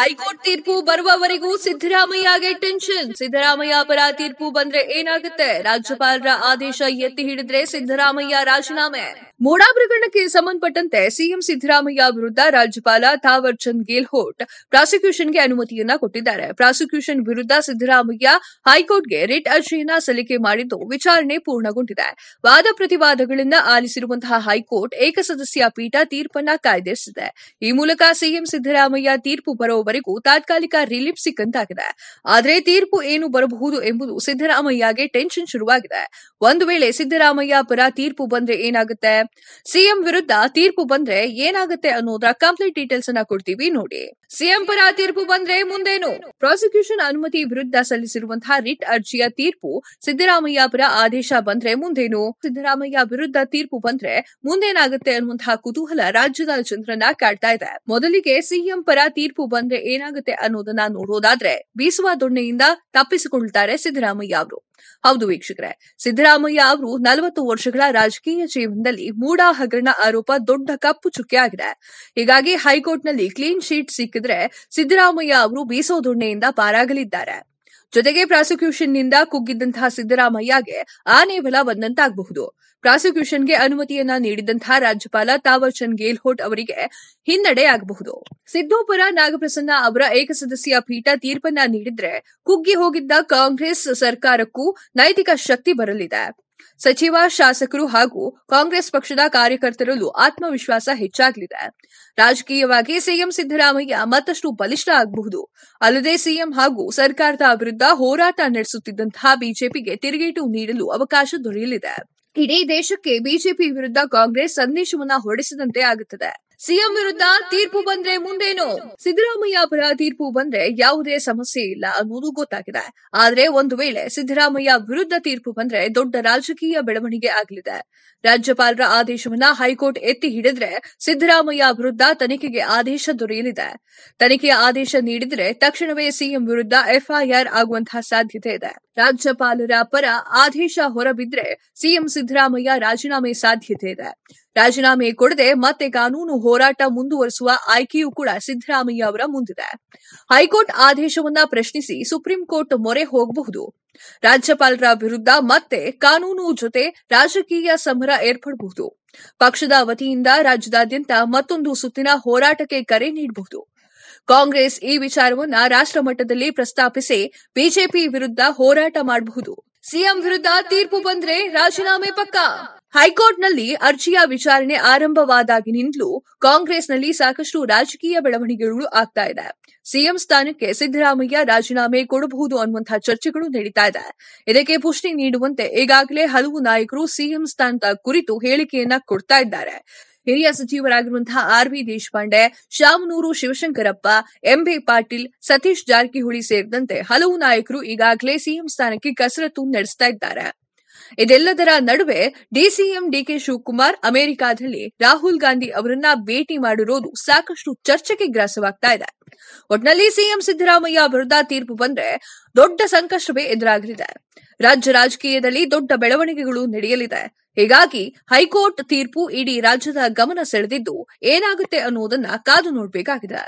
high court ತೀರ್ಪು ಬರುವವರೆಗೂ ಸಿದ್ದರಾಮಯ್ಯಗೆ tension Siddaramaiah ಪರ ತೀರ್ಪು ಬಂದ್ರೆ ಏನಾಗುತ್ತೆ ರಾಜ್ಯಪಾಲರ ಆದೇಶ ಎತ್ತಿ ಹಿಡಿದ್ರೆ ಸಿದ್ದರಾಮಯ್ಯ ರಾಜೀನಾಮೆ ಮೋಡಾ ಪ್ರಕರಣಕ್ಕೆ ಸಂಬಂಧಪಟ್ಟಂತೆ ಸಿಎಂ ಸಿದ್ದರಾಮಯ್ಯ ವಿರುದ್ಧ ರಾಜ್ಯಪಾಲ ಥಾವರ್ ಚಂದ್ ಗೆಹ್ಲೋಟ್ ಪ್ರಾಸಿಕ್ಯೂಷನ್ಗೆ ಅನುಮತಿಯನ್ನ ಕೊಟ್ಟಿದ್ದಾರೆ ಪ್ರಾಸಿಕ್ಯೂಷನ್ ವಿರುದ್ಧ ಸಿದ್ದರಾಮಯ್ಯ ಹೈಕೋರ್ಟ್ಗೆ ರಿಟ್ ಅರ್ಜಿಯನ್ನ ಸಲ್ಲಿಕೆ ಮಾಡಿದ್ದು ವಿಚಾರಣೆ ಪೂರ್ಣಗೊಂಡಿದೆ ವಾದ ಪ್ರತಿವಾದಗಳಿಂದ ಆಲಿಸಿರುವಂತಹ ಹೈಕೋರ್ಟ್ ಏಕಸದಸ್ಯ ಪೀಠ ತೀರ್ಪನ್ನ ಕಾಯ್ದಿರಿಸಿದೆ ಈ ಮೂಲಕ ಸಿಎಂ ಸಿದ್ದರಾಮಯ್ಯ ತೀರ್ಪು ಬರೋ ಅವರಿಗೂ ತಾತ್ಕಾಲಿಕ ರಿಲೀಫ್ ಸಿಕ್ಕಂತಾಗಿದೆ ಆದರೆ ತೀರ್ಪು ಏನು ಬರಬಹುದು ಎಂಬುದು ಸಿದ್ದರಾಮಯ್ಯಗೆ ಟೆನ್ಷನ್ ಶುರುವಾಗಿದೆ ಒಂದು ವೇಳೆ ಸಿದ್ದರಾಮಯ್ಯ ಪರ ತೀರ್ಪು ಬಂದ್ರೆ ಏನಾಗುತ್ತೆ ಸಿಎಂ ವಿರುದ್ಧ ತೀರ್ಪು ಬಂದ್ರೆ ಏನಾಗುತ್ತೆ ಅನ್ನೋದ್ರ ಕಂಪ್ಲೀಟ್ ಡೀಟೇಲ್ಸ್ ಅನ್ನ ಕೊಡ್ತೀವಿ ನೋಡಿ ಸಿಎಂ ಪರ ತೀರ್ಪು ಬಂದ್ರೆ ಮುಂದೇನು ಪ್ರಾಸಿಕ್ಯೂಷನ್ ಅನುಮತಿ ವಿರುದ್ಧ ಸಲ್ಲಿಸಿರುವಂತಹ ರಿಟ್ ಅರ್ಜಿಯ ತೀರ್ಪು ಸಿದ್ದರಾಮಯ್ಯ ಪರ ಆದೇಶ ಬಂದ್ರೆ ಮುಂದೇನು ಸಿದ್ದರಾಮಯ್ಯ ವಿರುದ್ಧ ತೀರ್ಪು ಬಂದ್ರೆ ಮುಂದೇನಾಗುತ್ತೆ ಅನ್ನುವಂತಹ ಕುತೂಹಲ ರಾಜ್ಯದ ಜನರನ್ನ ಕಾಡ್ತಾ ಇದೆ ಮೊದಲಿಗೆ ಸಿಎಂ ಪರ ತೀರ್ಪು ಬಂದ್ರೆ ಏನಾಗುತ್ತೆ ಅನ್ನೋದನ್ನ ನೋಡೋದಾದ್ರೆ ಬೀಸುವ ದೊಣ್ಣೆಯಿಂದ ತಪ್ಪಿಸಿಕೊಳ್ತಾರೆ ಸಿದ್ದರಾಮಯ್ಯ ಅವರು ಹೌದು ವೀಕ್ಷಕರೇ ಸಿದ್ದರಾಮಯ್ಯ ಅವರು ನಲವತ್ತು ವರ್ಷಗಳ ರಾಜಕೀಯ ಜೀವನದಲ್ಲಿ ಮೂಡಾ ಹಗರಣ ಆರೋಪ ದೊಡ್ಡ ಕಪ್ಪು ಚುಕ್ಕೆ ಆಗಿದೆ ಹೀಗಾಗಿ ಹೈಕೋರ್ಟ್ನಲ್ಲಿ ಕ್ಲೀನ್ ಶೀಟ್ ಸಿಕ್ಕಿದ್ರೆ ಸಿದ್ದರಾಮಯ್ಯ ಅವರು ಬೀಸೋ ದೊಣ್ಣೆಯಿಂದ ಪಾರಾಗಲಿದ್ದಾರೆ ಜೊತೆಗೆ ಪ್ರಾಸಿಕ್ಯೂಷನ್ ನಿಂದ ಕುಗ್ಗಿದ್ದಂತಹ ಸಿದ್ದರಾಮಯ್ಯಗೆ ಆನೆ ಬಲ ಬಂದಂತಾಗಬಹುದು ಪ್ರಾಸಿಕ್ಯೂಷನ್ಗೆ ಅನುಮತಿಯನ್ನ ನೀಡಿದಂತಹ ರಾಜ್ಯಪಾಲ ಚಂದ್ ಗೇಲ್ಹೋಟ್ ಅವರಿಗೆ ಹಿನ್ನಡೆಯಾಗಬಹುದು ಸಿದ್ದೋಪುರ ನಾಗಪ್ರಸನ್ನ ಅವರ ಏಕಸದಸ್ಯ ಪೀಠ ತೀರ್ಪನ್ನ ನೀಡಿದ್ರೆ ಕುಗ್ಗಿ ಹೋಗಿದ್ದ ಕಾಂಗ್ರೆಸ್ ಸರ್ಕಾರಕ್ಕೂ ನೈತಿಕ ಶಕ್ತಿ ಬರಲಿದೆ ಸಚಿವ ಶಾಸಕರು ಹಾಗೂ ಕಾಂಗ್ರೆಸ್ ಪಕ್ಷದ ಕಾರ್ಯಕರ್ತರಲ್ಲೂ ಆತ್ಮವಿಶ್ವಾಸ ಹೆಚ್ಚಾಗಲಿದೆ ರಾಜಕೀಯವಾಗಿ ಸಿಎಂ ಸಿದ್ದರಾಮಯ್ಯ ಮತ್ತಷ್ಟು ಬಲಿಷ್ಠ ಆಗಬಹುದು ಅಲ್ಲದೆ ಸಿಎಂ ಹಾಗೂ ಸರ್ಕಾರದ ವಿರುದ್ಧ ಹೋರಾಟ ನಡೆಸುತ್ತಿದ್ದಂತಹ ಬಿಜೆಪಿಗೆ ತಿರುಗೇಟು ನೀಡಲು ಅವಕಾಶ ದೊರೆಯಲಿದೆ ಇಡೀ ದೇಶಕ್ಕೆ ಬಿಜೆಪಿ ವಿರುದ್ಧ ಕಾಂಗ್ರೆಸ್ ಸಂದೇಶವನ್ನು ಹೊರಡಿಸಿದಂತೆ ಆಗುತ್ತದೆ ಸಿಎಂ ವಿರುದ್ಧ ತೀರ್ಪು ಬಂದ್ರೆ ಮುಂದೇನು ಸಿದ್ದರಾಮಯ್ಯ ಪರ ತೀರ್ಪು ಬಂದ್ರೆ ಯಾವುದೇ ಸಮಸ್ಯೆ ಇಲ್ಲ ಅನ್ನೋದು ಗೊತ್ತಾಗಿದೆ ಆದ್ರೆ ಒಂದು ವೇಳೆ ಸಿದ್ದರಾಮಯ್ಯ ವಿರುದ್ಧ ತೀರ್ಪು ಬಂದ್ರೆ ದೊಡ್ಡ ರಾಜಕೀಯ ಬೆಳವಣಿಗೆ ಆಗಲಿದೆ ರಾಜ್ಯಪಾಲರ ಆದೇಶವನ್ನ ಹೈಕೋರ್ಟ್ ಎತ್ತಿ ಹಿಡಿದ್ರೆ ಸಿದ್ದರಾಮಯ್ಯ ವಿರುದ್ಧ ತನಿಖೆಗೆ ಆದೇಶ ದೊರೆಯಲಿದೆ ತನಿಖೆಯ ಆದೇಶ ನೀಡಿದ್ರೆ ತಕ್ಷಣವೇ ಸಿಎಂ ವಿರುದ್ಧ ಎಫ್ಐಆರ್ ಆಗುವಂತಹ ಸಾಧ್ಯತೆ ಇದೆ ರಾಜ್ಯಪಾಲರ ಪರ ಆದೇಶ ಹೊರಬಿದ್ರೆ ಸಿಎಂ ಸಿದ್ದರಾಮಯ್ಯ ರಾಜೀನಾಮೆ ಸಾಧ್ಯತೆ ಇದೆ ರಾಜೀನಾಮೆ ಕೊಡದೆ ಮತ್ತೆ ಕಾನೂನು ಹೋರಾಟ ಮುಂದುವರೆಸುವ ಆಯ್ಕೆಯೂ ಕೂಡ ಸಿದ್ದರಾಮಯ್ಯ ಅವರ ಮುಂದಿದೆ ಹೈಕೋರ್ಟ್ ಆದೇಶವನ್ನ ಪ್ರಶ್ನಿಸಿ ಸುಪ್ರೀಂ ಕೋರ್ಟ್ ಮೊರೆ ಹೋಗಬಹುದು ರಾಜ್ಯಪಾಲರ ವಿರುದ್ಧ ಮತ್ತೆ ಕಾನೂನು ಜೊತೆ ರಾಜಕೀಯ ಸಮರ ಏರ್ಪಡಬಹುದು ಪಕ್ಷದ ವತಿಯಿಂದ ರಾಜ್ಯದಾದ್ಯಂತ ಮತ್ತೊಂದು ಸುತ್ತಿನ ಹೋರಾಟಕ್ಕೆ ಕರೆ ನೀಡಬಹುದು ಕಾಂಗ್ರೆಸ್ ಈ ವಿಚಾರವನ್ನ ರಾಷ್ಟಮಟ್ಟದಲ್ಲಿ ಪ್ರಸ್ತಾಪಿಸಿ ಬಿಜೆಪಿ ವಿರುದ್ಧ ಹೋರಾಟ ಮಾಡಬಹುದು ಸಿಎಂ ವಿರುದ್ಧ ತೀರ್ಪು ಬಂದ್ರೆ ರಾಜೀನಾಮೆ ಪಕ್ಕ ಹೈಕೋರ್ಟ್ನಲ್ಲಿ ಅರ್ಜಿಯ ವಿಚಾರಣೆ ಆರಂಭವಾದಾಗಿನಿಂದಲೂ ಕಾಂಗ್ರೆಸ್ನಲ್ಲಿ ಸಾಕಷ್ಟು ರಾಜಕೀಯ ಬೆಳವಣಿಗೆಗಳು ಆಗ್ತಾ ಇದೆ ಸಿಎಂ ಸ್ಥಾನಕ್ಕೆ ಸಿದ್ದರಾಮಯ್ಯ ರಾಜೀನಾಮೆ ಕೊಡಬಹುದು ಅನ್ನುವಂತಹ ಚರ್ಚೆಗಳು ನಡೀತಾ ಇದೆ ಇದಕ್ಕೆ ಪುಷ್ಟಿ ನೀಡುವಂತೆ ಈಗಾಗಲೇ ಹಲವು ನಾಯಕರು ಸಿಎಂ ಸ್ಥಾನದ ಕುರಿತು ಹೇಳಿಕೆಯನ್ನ ಕೊಡ್ತಾ ಇದ್ದಾರೆ ಹಿರಿಯ ಸಚಿವರಾಗಿರುವಂತಹ R V Deshpande Shamanur Shivashankarappa MB Patil Satish Jarkiholi ಸೇರಿದಂತೆ ಹಲವು ನಾಯಕರು ಈಗಾಗಲೇ ಸಿಎಂ ಸ್ಥಾನಕ್ಕೆ ಕಸರತ್ತು ನಡೆಸ್ತಾ ಇದ್ದಾರೆ ಇದೆಲ್ಲದರ ನಡುವೆ ಡಿಸಿಎಂ ಡಿಕೆ ಶಿವಕುಮಾರ್ ಅಮೆರಿಕಾದಲ್ಲಿ ರಾಹುಲ್ ಗಾಂಧಿ ಅವರನ್ನ ಭೇಟಿ ಮಾಡಿರೋದು ಸಾಕಷ್ಟು ಚರ್ಚೆಗೆ ಗ್ರಾಸವಾಗ್ತಾ ಇದೆ ಒಟ್ನಲ್ಲಿ ಸಿಎಂ ಸಿದ್ದರಾಮಯ್ಯ ವಿರುದ್ಧ ತೀರ್ಪು ಬಂದ್ರೆ ದೊಡ್ಡ ಸಂಕಷ್ಟವೇ ಎದುರಾಗಲಿದೆ ರಾಜ್ಯ ರಾಜಕೀಯದಲ್ಲಿ ದೊಡ್ಡ ಬೆಳವಣಿಗೆಗಳು ನಡೆಯಲಿದೆ ಹೀಗಾಗಿ ಹೈಕೋರ್ಟ್ ತೀರ್ಪು ಇಡೀ ರಾಜ್ಯದ ಗಮನ ಸೆಳೆದಿದ್ದು ಏನಾಗುತ್ತೆ ಅನ್ನುವುದನ್ನ ಕಾದು ನೋಡಬೇಕಾಗಿದೆ